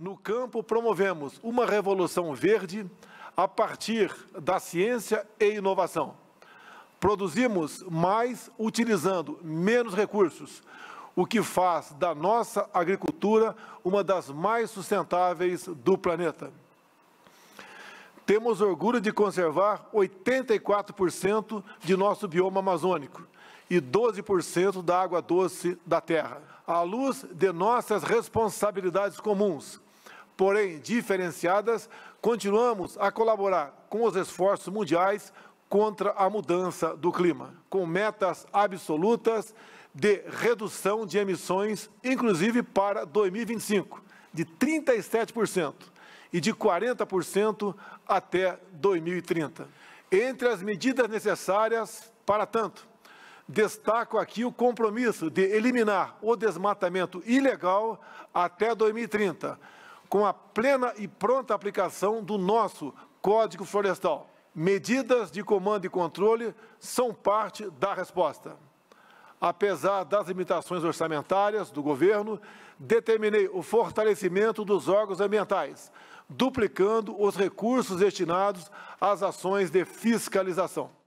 No campo, promovemos uma revolução verde a partir da ciência e inovação. Produzimos mais utilizando menos recursos, o que faz da nossa agricultura uma das mais sustentáveis do planeta. Temos orgulho de conservar 84% de nosso bioma amazônico e 12% da água doce da terra. À luz de nossas responsabilidades comuns, porém diferenciadas, continuamos a colaborar com os esforços mundiais contra a mudança do clima, com metas absolutas de redução de emissões, inclusive para 2025, de 37% e de 40% até 2030. Entre as medidas necessárias para tanto, destaco aqui o compromisso de eliminar o desmatamento ilegal até 2030 com a plena e pronta aplicação do nosso Código Florestal. Medidas de comando e controle são parte da resposta. Apesar das limitações orçamentárias do governo, determinei o fortalecimento dos órgãos ambientais, duplicando os recursos destinados às ações de fiscalização.